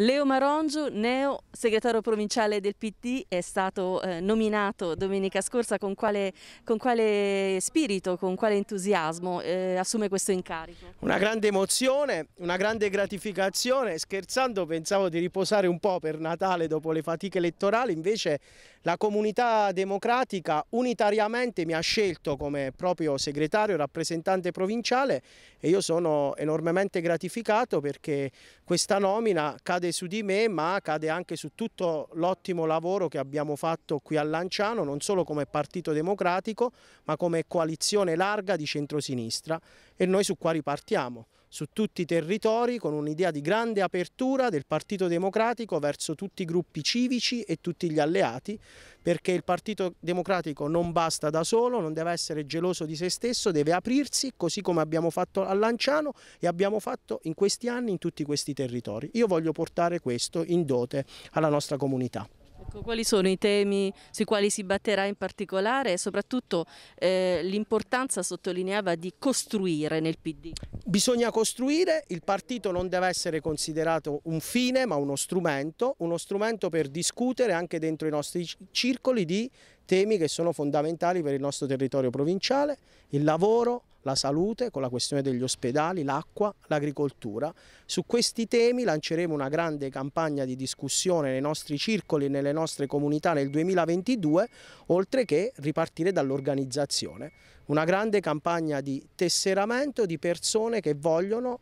Leo Marongiu, neo segretario provinciale del PD, è stato eh, nominato domenica scorsa con quale, con quale, spirito, con quale entusiasmo eh, assume questo incarico? Una grande emozione, una grande gratificazione, scherzando pensavo di riposare un po' per Natale dopo le fatiche elettorali, invece la comunità democratica unitariamente mi ha scelto come proprio segretario rappresentante provinciale e io sono enormemente gratificato perché questa nomina cade su di me ma cade anche su tutto l'ottimo lavoro che abbiamo fatto qui a Lanciano, non solo come Partito Democratico ma come coalizione larga di centrosinistra e noi su qua ripartiamo su tutti i territori con un'idea di grande apertura del Partito Democratico verso tutti i gruppi civici e tutti gli alleati perché il Partito Democratico non basta da solo, non deve essere geloso di se stesso, deve aprirsi così come abbiamo fatto a Lanciano e abbiamo fatto in questi anni in tutti questi territori. Io voglio portare questo in dote alla nostra comunità. Ecco, quali sono i temi sui quali si batterà in particolare e soprattutto eh, l'importanza, sottolineava, di costruire nel PD? Bisogna costruire, il partito non deve essere considerato un fine ma uno strumento, uno strumento per discutere anche dentro i nostri circoli di temi che sono fondamentali per il nostro territorio provinciale, il lavoro, la salute, con la questione degli ospedali, l'acqua, l'agricoltura. Su questi temi lanceremo una grande campagna di discussione nei nostri circoli e nelle nostre comunità nel 2022, oltre che ripartire dall'organizzazione. Una grande campagna di tesseramento di persone che vogliono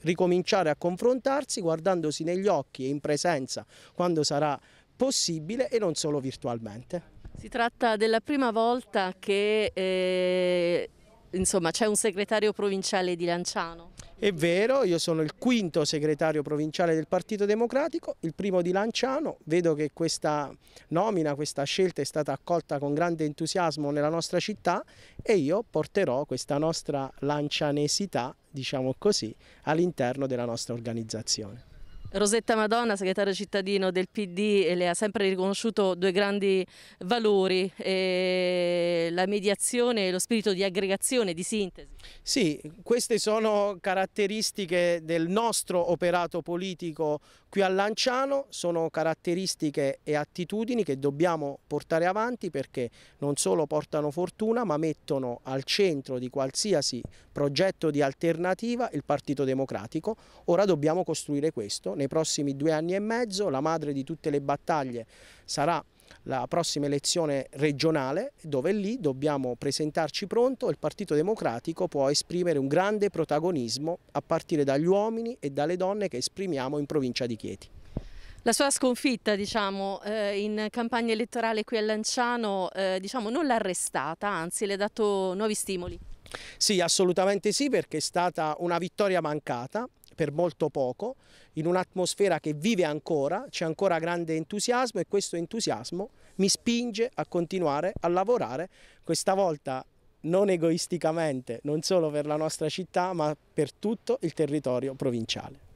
ricominciare a confrontarsi guardandosi negli occhi e in presenza quando sarà possibile e non solo virtualmente. Si tratta della prima volta che eh, c'è un segretario provinciale di Lanciano. È vero, io sono il quinto segretario provinciale del Partito Democratico, il primo di Lanciano, vedo che questa nomina, questa scelta è stata accolta con grande entusiasmo nella nostra città e io porterò questa nostra lancianesità, diciamo così, all'interno della nostra organizzazione. Rosetta Madonna, segretario cittadino del PD, le ha sempre riconosciuto due grandi valori, eh, la mediazione e lo spirito di aggregazione, di sintesi. Sì, queste sono caratteristiche del nostro operato politico qui a Lanciano, sono caratteristiche e attitudini che dobbiamo portare avanti perché non solo portano fortuna ma mettono al centro di qualsiasi progetto di alternativa il Partito Democratico. Ora dobbiamo costruire questo nei prossimi due anni e mezzo, la madre di tutte le battaglie sarà la prossima elezione regionale dove lì dobbiamo presentarci pronto e il Partito Democratico può esprimere un grande protagonismo a partire dagli uomini e dalle donne che esprimiamo in provincia di Chieti. La sua sconfitta diciamo, eh, in campagna elettorale qui a Lanciano eh, diciamo, non l'ha arrestata, anzi le ha dato nuovi stimoli. Sì, assolutamente sì, perché è stata una vittoria mancata, per molto poco, in un'atmosfera che vive ancora, c'è ancora grande entusiasmo e questo entusiasmo mi spinge a continuare a lavorare, questa volta non egoisticamente, non solo per la nostra città, ma per tutto il territorio provinciale.